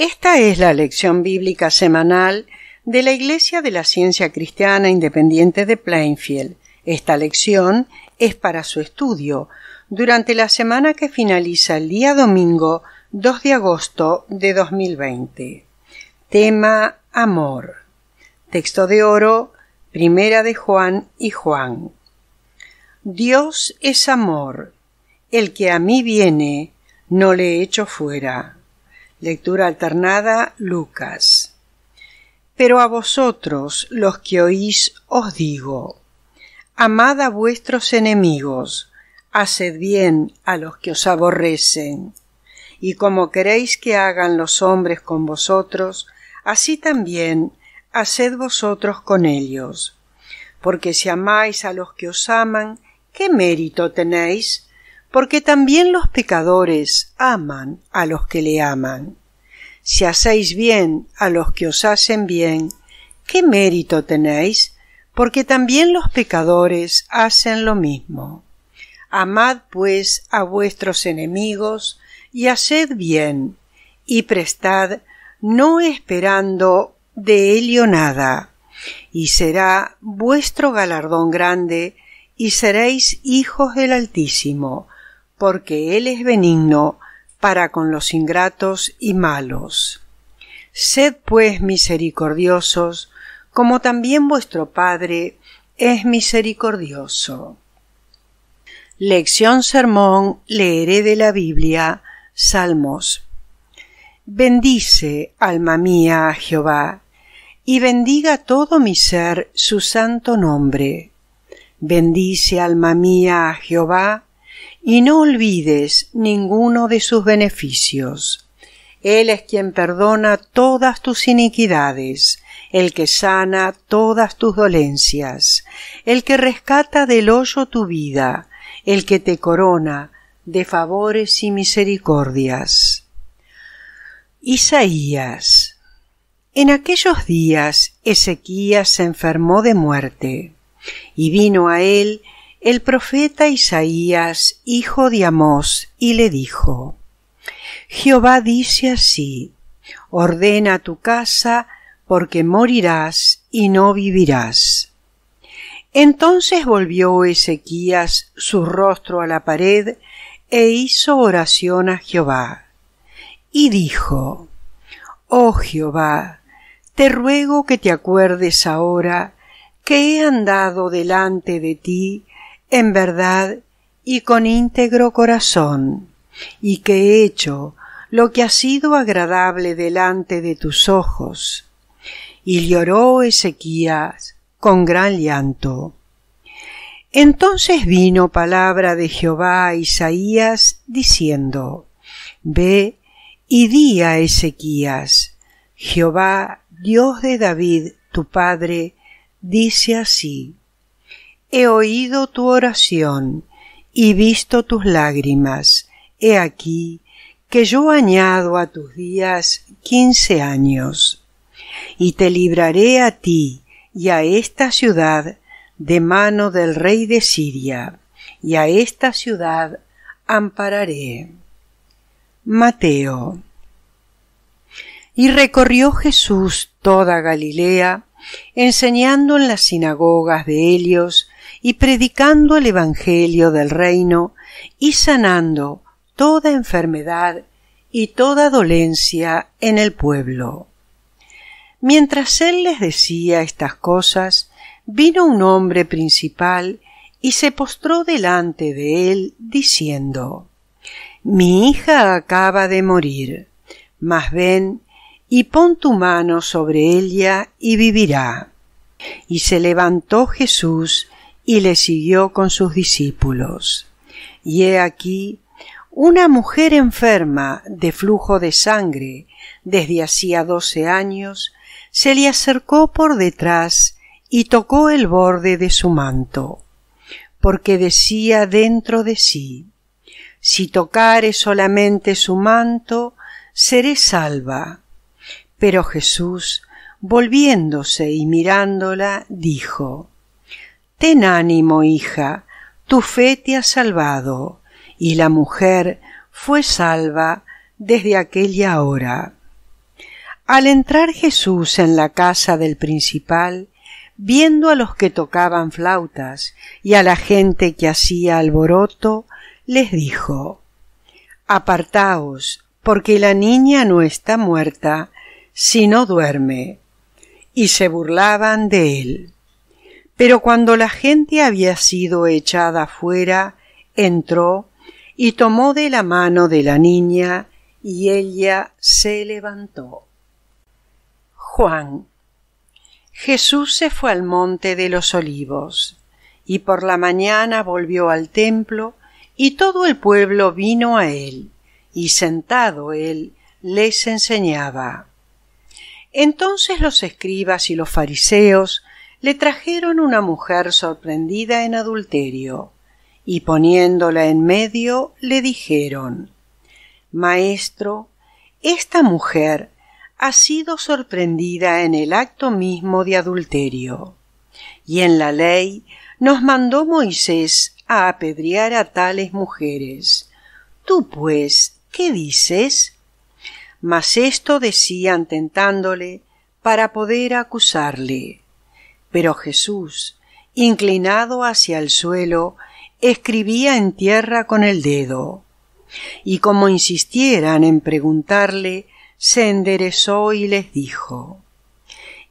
Esta es la lección bíblica semanal de la Iglesia de la Ciencia Cristiana Independiente de Plainfield. Esta lección es para su estudio durante la semana que finaliza el día domingo 2 de agosto de 2020. Tema Amor. Texto de oro, primera de Juan y Juan. Dios es amor. El que a mí viene, no le echo fuera. Lectura alternada Lucas. Pero a vosotros, los que oís, os digo, amad a vuestros enemigos, haced bien a los que os aborrecen, y como queréis que hagan los hombres con vosotros, así también haced vosotros con ellos. Porque si amáis a los que os aman, ¿qué mérito tenéis? porque también los pecadores aman a los que le aman. Si hacéis bien a los que os hacen bien, ¿qué mérito tenéis? Porque también los pecadores hacen lo mismo. Amad, pues, a vuestros enemigos y haced bien, y prestad, no esperando de ello nada, y será vuestro galardón grande, y seréis hijos del Altísimo, porque Él es benigno para con los ingratos y malos. Sed pues misericordiosos, como también vuestro Padre es misericordioso. Lección Sermón leeré de la Biblia Salmos. Bendice, alma mía, a Jehová, y bendiga todo mi ser su santo nombre. Bendice, alma mía, a Jehová, y no olvides ninguno de sus beneficios. Él es quien perdona todas tus iniquidades, el que sana todas tus dolencias, el que rescata del hoyo tu vida, el que te corona de favores y misericordias. Isaías. En aquellos días Ezequías se enfermó de muerte, y vino a él el profeta Isaías, hijo de Amós, y le dijo, Jehová dice así, ordena tu casa, porque morirás y no vivirás. Entonces volvió Ezequías su rostro a la pared e hizo oración a Jehová. Y dijo, Oh Jehová, te ruego que te acuerdes ahora que he andado delante de ti en verdad y con íntegro corazón, y que he hecho lo que ha sido agradable delante de tus ojos. Y lloró Ezequías con gran llanto. Entonces vino palabra de Jehová a Isaías diciendo, Ve y di a Ezequías, Jehová, Dios de David, tu padre, dice así, He oído tu oración y visto tus lágrimas. He aquí que yo añado a tus días quince años, y te libraré a ti y a esta ciudad de mano del rey de Siria, y a esta ciudad ampararé. Mateo. Y recorrió Jesús toda Galilea, enseñando en las sinagogas de Helios, y predicando el Evangelio del reino y sanando toda enfermedad y toda dolencia en el pueblo. Mientras él les decía estas cosas, vino un hombre principal y se postró delante de él, diciendo Mi hija acaba de morir, mas ven y pon tu mano sobre ella y vivirá. Y se levantó Jesús y le siguió con sus discípulos. Y he aquí una mujer enferma de flujo de sangre desde hacía doce años se le acercó por detrás y tocó el borde de su manto, porque decía dentro de sí Si tocare solamente su manto, seré salva. Pero Jesús, volviéndose y mirándola, dijo Ten ánimo, hija, tu fe te ha salvado, y la mujer fue salva desde aquella hora. Al entrar Jesús en la casa del principal, viendo a los que tocaban flautas y a la gente que hacía alboroto, les dijo Apartaos, porque la niña no está muerta, sino duerme. Y se burlaban de él. Pero cuando la gente había sido echada fuera, entró y tomó de la mano de la niña y ella se levantó. Juan. Jesús se fue al monte de los olivos y por la mañana volvió al templo y todo el pueblo vino a él y sentado él les enseñaba. Entonces los escribas y los fariseos le trajeron una mujer sorprendida en adulterio, y poniéndola en medio le dijeron Maestro, esta mujer ha sido sorprendida en el acto mismo de adulterio. Y en la ley nos mandó Moisés a apedrear a tales mujeres. Tú, pues, ¿qué dices? Mas esto decían tentándole para poder acusarle. Pero Jesús, inclinado hacia el suelo, escribía en tierra con el dedo. Y como insistieran en preguntarle, se enderezó y les dijo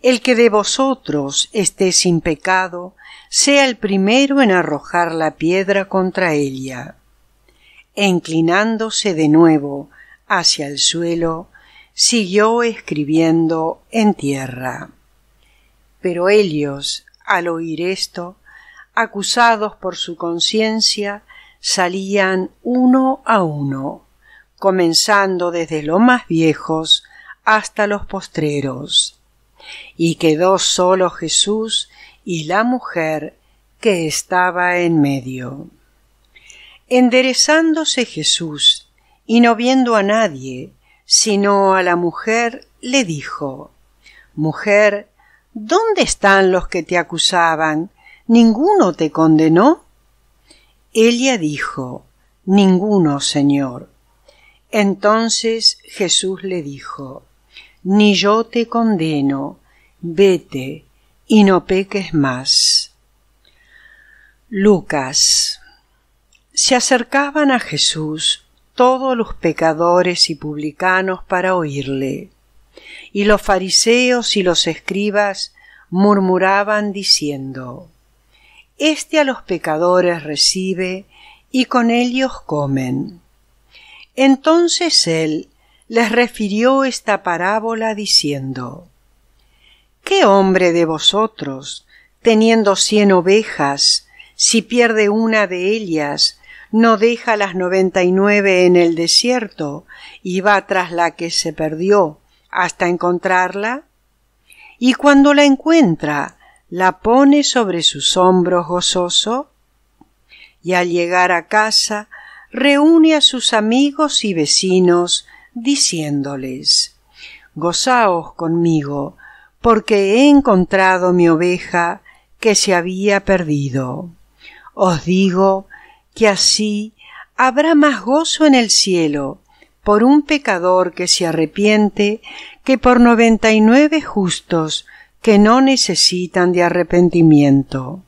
El que de vosotros esté sin pecado, sea el primero en arrojar la piedra contra ella. E inclinándose de nuevo hacia el suelo, siguió escribiendo en tierra. Pero ellos, al oír esto, acusados por su conciencia, salían uno a uno, comenzando desde los más viejos hasta los postreros. Y quedó solo Jesús y la mujer que estaba en medio. Enderezándose Jesús, y no viendo a nadie, sino a la mujer, le dijo Mujer, ¿Dónde están los que te acusaban? ¿Ninguno te condenó? Elia dijo, Ninguno, Señor. Entonces Jesús le dijo, Ni yo te condeno, vete y no peques más. Lucas. Se acercaban a Jesús todos los pecadores y publicanos para oírle y los fariseos y los escribas murmuraban diciendo Este a los pecadores recibe y con ellos comen. Entonces él les refirió esta parábola diciendo ¿Qué hombre de vosotros, teniendo cien ovejas, si pierde una de ellas, no deja las noventa y nueve en el desierto y va tras la que se perdió hasta encontrarla y cuando la encuentra la pone sobre sus hombros gozoso y al llegar a casa reúne a sus amigos y vecinos diciéndoles Gozaos conmigo, porque he encontrado mi oveja que se había perdido. Os digo que así habrá más gozo en el cielo por un pecador que se arrepiente que por noventa y nueve justos que no necesitan de arrepentimiento.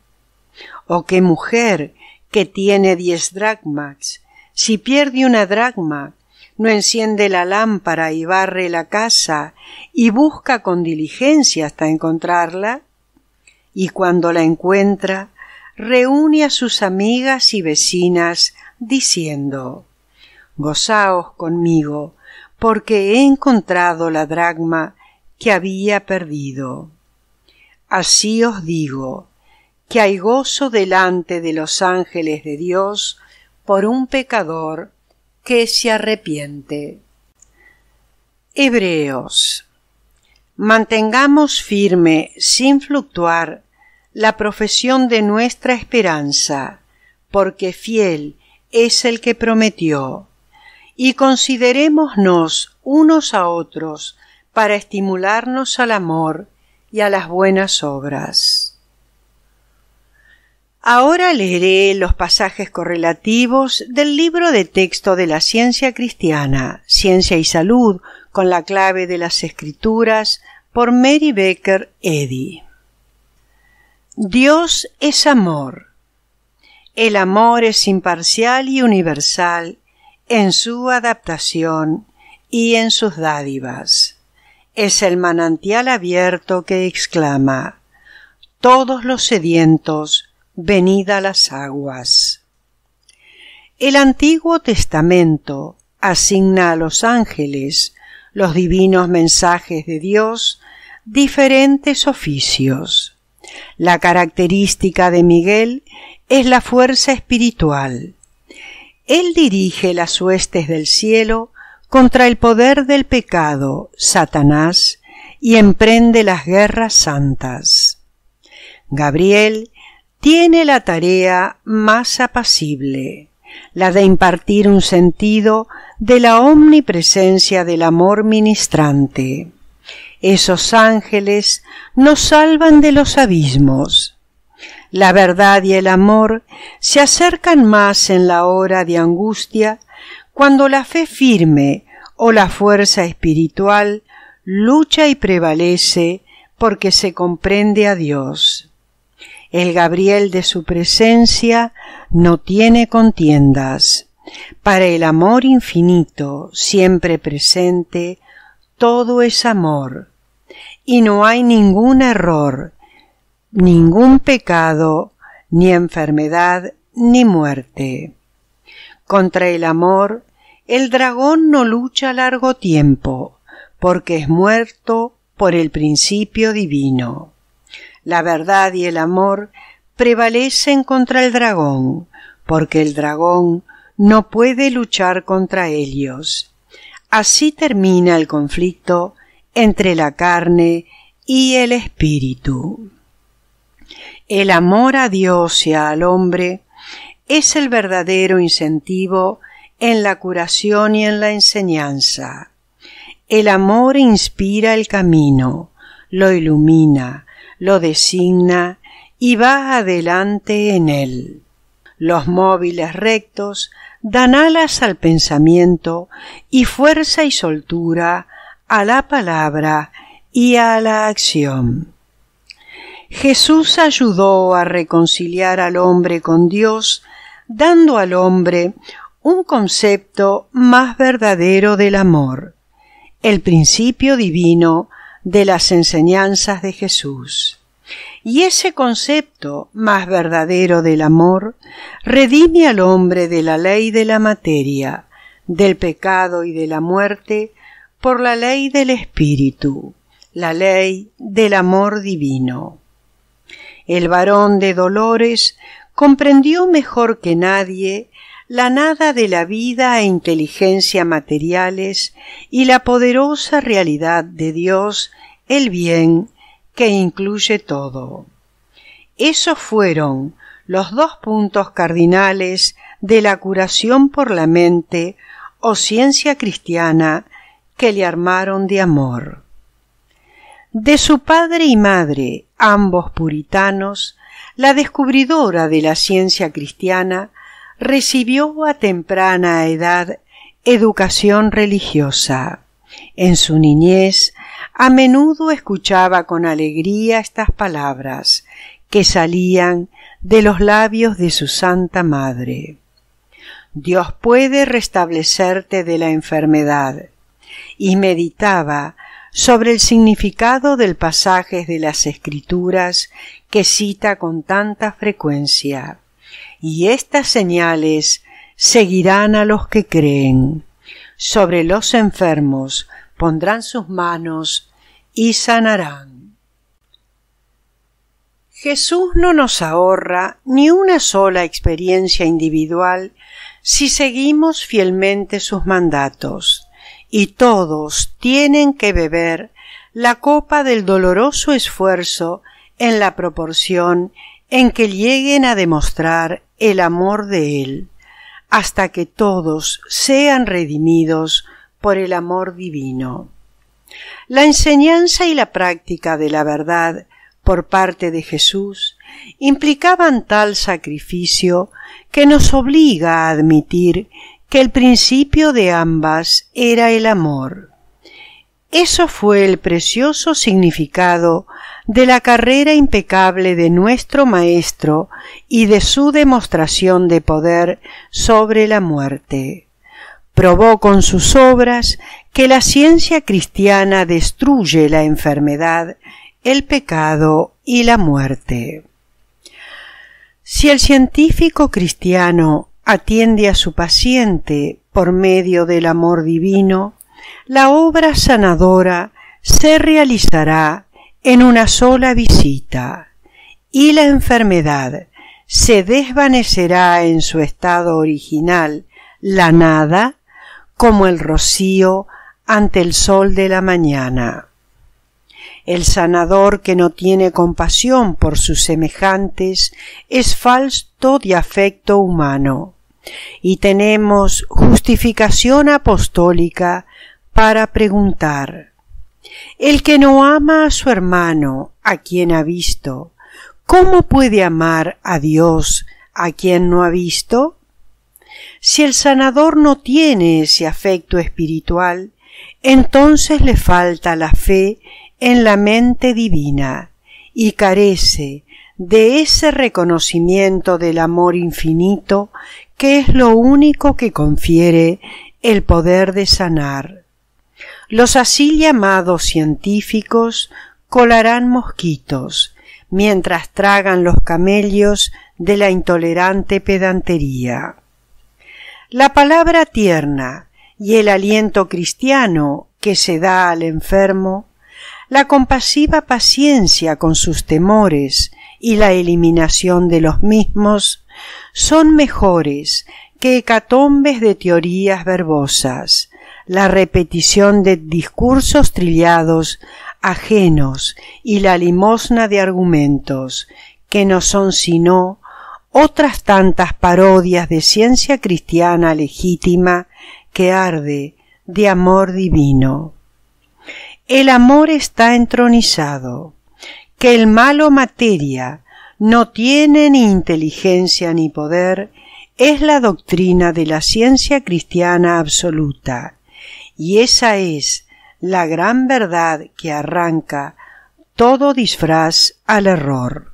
O qué mujer que tiene diez dracmas, si pierde una dracma, no enciende la lámpara y barre la casa y busca con diligencia hasta encontrarla, y cuando la encuentra, reúne a sus amigas y vecinas diciendo gozaos conmigo, porque he encontrado la dragma que había perdido. Así os digo, que hay gozo delante de los ángeles de Dios por un pecador que se arrepiente. Hebreos. Mantengamos firme, sin fluctuar, la profesión de nuestra esperanza, porque fiel es el que prometió y considerémonos unos a otros para estimularnos al amor y a las buenas obras. Ahora leeré los pasajes correlativos del libro de texto de la ciencia cristiana, Ciencia y Salud, con la clave de las escrituras, por Mary Becker Eddy. Dios es amor. El amor es imparcial y universal en su adaptación y en sus dádivas. Es el manantial abierto que exclama Todos los sedientos, venid a las aguas. El Antiguo Testamento asigna a los ángeles, los divinos mensajes de Dios, diferentes oficios. La característica de Miguel es la fuerza espiritual, él dirige las huestes del cielo contra el poder del pecado, Satanás, y emprende las guerras santas. Gabriel tiene la tarea más apacible, la de impartir un sentido de la omnipresencia del amor ministrante. Esos ángeles nos salvan de los abismos, la verdad y el amor se acercan más en la hora de angustia cuando la fe firme o la fuerza espiritual lucha y prevalece porque se comprende a Dios. El Gabriel de su presencia no tiene contiendas. Para el amor infinito, siempre presente, todo es amor. Y no hay ningún error, ningún pecado, ni enfermedad, ni muerte. Contra el amor, el dragón no lucha largo tiempo, porque es muerto por el principio divino. La verdad y el amor prevalecen contra el dragón, porque el dragón no puede luchar contra ellos. Así termina el conflicto entre la carne y el espíritu. El amor a Dios y al hombre es el verdadero incentivo en la curación y en la enseñanza. El amor inspira el camino, lo ilumina, lo designa y va adelante en él. Los móviles rectos dan alas al pensamiento y fuerza y soltura a la palabra y a la acción. Jesús ayudó a reconciliar al hombre con Dios, dando al hombre un concepto más verdadero del amor, el principio divino de las enseñanzas de Jesús. Y ese concepto más verdadero del amor redime al hombre de la ley de la materia, del pecado y de la muerte, por la ley del espíritu, la ley del amor divino. El varón de Dolores comprendió mejor que nadie la nada de la vida e inteligencia materiales y la poderosa realidad de Dios, el bien, que incluye todo. Esos fueron los dos puntos cardinales de la curación por la mente o ciencia cristiana que le armaron de amor. De su padre y madre ambos puritanos, la descubridora de la ciencia cristiana, recibió a temprana edad educación religiosa. En su niñez, a menudo escuchaba con alegría estas palabras que salían de los labios de su Santa Madre. Dios puede restablecerte de la enfermedad. Y meditaba sobre el significado del pasaje de las Escrituras que cita con tanta frecuencia. Y estas señales seguirán a los que creen. Sobre los enfermos pondrán sus manos y sanarán. Jesús no nos ahorra ni una sola experiencia individual si seguimos fielmente sus mandatos y todos tienen que beber la copa del doloroso esfuerzo en la proporción en que lleguen a demostrar el amor de Él, hasta que todos sean redimidos por el amor divino. La enseñanza y la práctica de la verdad por parte de Jesús implicaban tal sacrificio que nos obliga a admitir que el principio de ambas era el amor. Eso fue el precioso significado de la carrera impecable de nuestro Maestro y de su demostración de poder sobre la muerte. Probó con sus obras que la ciencia cristiana destruye la enfermedad, el pecado y la muerte. Si el científico cristiano atiende a su paciente por medio del amor divino, la obra sanadora se realizará en una sola visita y la enfermedad se desvanecerá en su estado original, la nada, como el rocío ante el sol de la mañana. El sanador que no tiene compasión por sus semejantes es falso de afecto humano y tenemos justificación apostólica para preguntar El que no ama a su hermano, a quien ha visto, ¿cómo puede amar a Dios a quien no ha visto? Si el sanador no tiene ese afecto espiritual, entonces le falta la fe en la mente divina y carece de ese reconocimiento del amor infinito que es lo único que confiere el poder de sanar. Los así llamados científicos colarán mosquitos mientras tragan los camellos de la intolerante pedantería. La palabra tierna y el aliento cristiano que se da al enfermo, la compasiva paciencia con sus temores y la eliminación de los mismos son mejores que hecatombes de teorías verbosas, la repetición de discursos trillados ajenos y la limosna de argumentos, que no son sino otras tantas parodias de ciencia cristiana legítima que arde de amor divino. El amor está entronizado, que el malo materia, no tiene ni inteligencia ni poder, es la doctrina de la ciencia cristiana absoluta. Y esa es la gran verdad que arranca todo disfraz al error.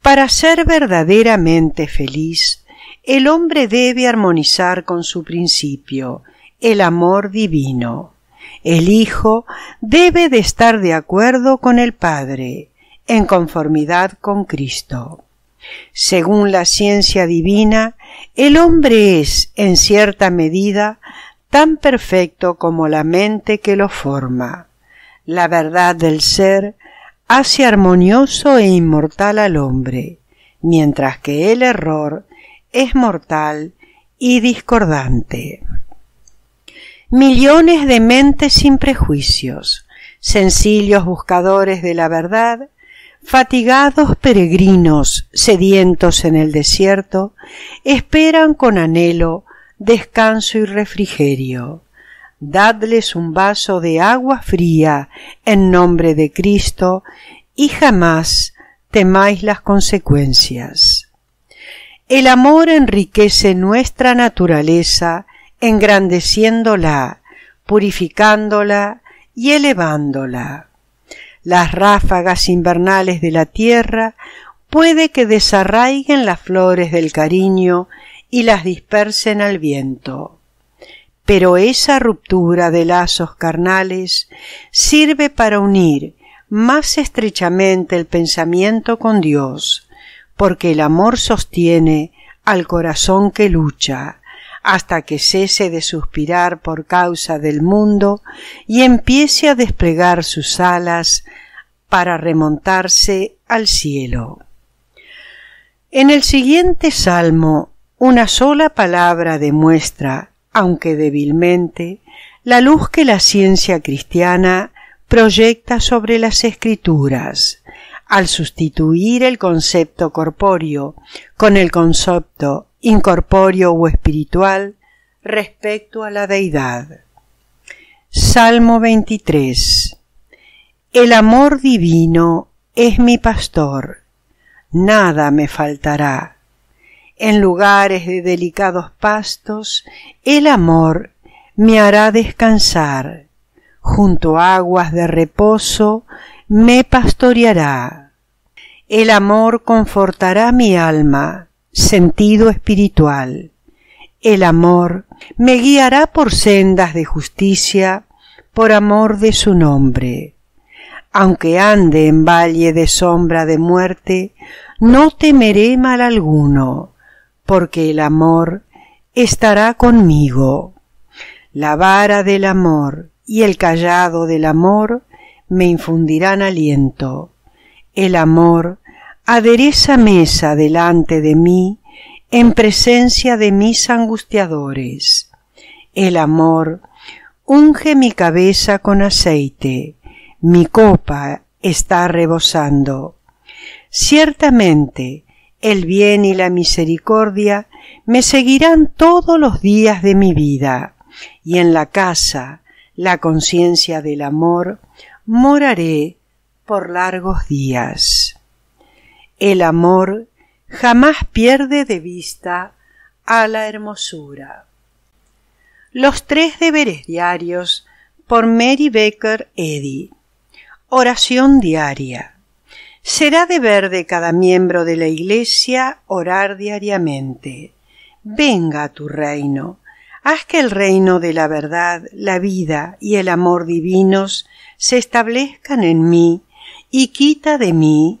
Para ser verdaderamente feliz, el hombre debe armonizar con su principio, el amor divino. El Hijo debe de estar de acuerdo con el Padre, en conformidad con Cristo. Según la ciencia divina, el hombre es, en cierta medida, tan perfecto como la mente que lo forma. La verdad del ser hace armonioso e inmortal al hombre, mientras que el error es mortal y discordante. Millones de mentes sin prejuicios, sencillos buscadores de la verdad, Fatigados peregrinos, sedientos en el desierto, esperan con anhelo descanso y refrigerio. Dadles un vaso de agua fría en nombre de Cristo y jamás temáis las consecuencias. El amor enriquece nuestra naturaleza, engrandeciéndola, purificándola y elevándola las ráfagas invernales de la tierra, puede que desarraiguen las flores del cariño y las dispersen al viento. Pero esa ruptura de lazos carnales sirve para unir más estrechamente el pensamiento con Dios, porque el amor sostiene al corazón que lucha hasta que cese de suspirar por causa del mundo y empiece a desplegar sus alas para remontarse al cielo. En el siguiente salmo, una sola palabra demuestra, aunque débilmente, la luz que la ciencia cristiana proyecta sobre las escrituras, al sustituir el concepto corpóreo con el concepto incorpóreo o espiritual, respecto a la deidad. Salmo 23. El amor divino es mi pastor, nada me faltará. En lugares de delicados pastos, el amor me hará descansar. Junto a aguas de reposo, me pastoreará. El amor confortará mi alma sentido espiritual. El amor me guiará por sendas de justicia, por amor de su nombre. Aunque ande en valle de sombra de muerte, no temeré mal alguno, porque el amor estará conmigo. La vara del amor y el callado del amor me infundirán aliento. El amor adereza mesa delante de mí en presencia de mis angustiadores. El amor unge mi cabeza con aceite, mi copa está rebosando. Ciertamente, el bien y la misericordia me seguirán todos los días de mi vida, y en la casa, la conciencia del amor, moraré por largos días. El amor jamás pierde de vista a la hermosura. Los tres deberes diarios por Mary Baker Eddy. Oración diaria. Será deber de cada miembro de la Iglesia orar diariamente. Venga a tu reino. Haz que el reino de la verdad, la vida y el amor divinos se establezcan en mí y quita de mí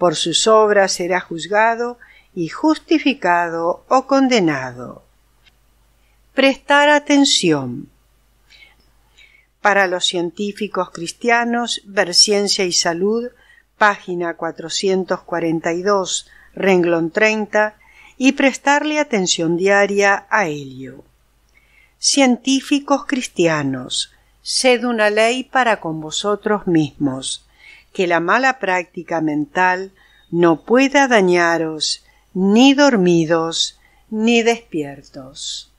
por sus obras será juzgado y justificado o condenado. Prestar atención. Para los científicos cristianos, Ver Ciencia y Salud, página 442, renglón 30, y prestarle atención diaria a ello. Científicos cristianos, sed una ley para con vosotros mismos que la mala práctica mental no pueda dañaros ni dormidos ni despiertos.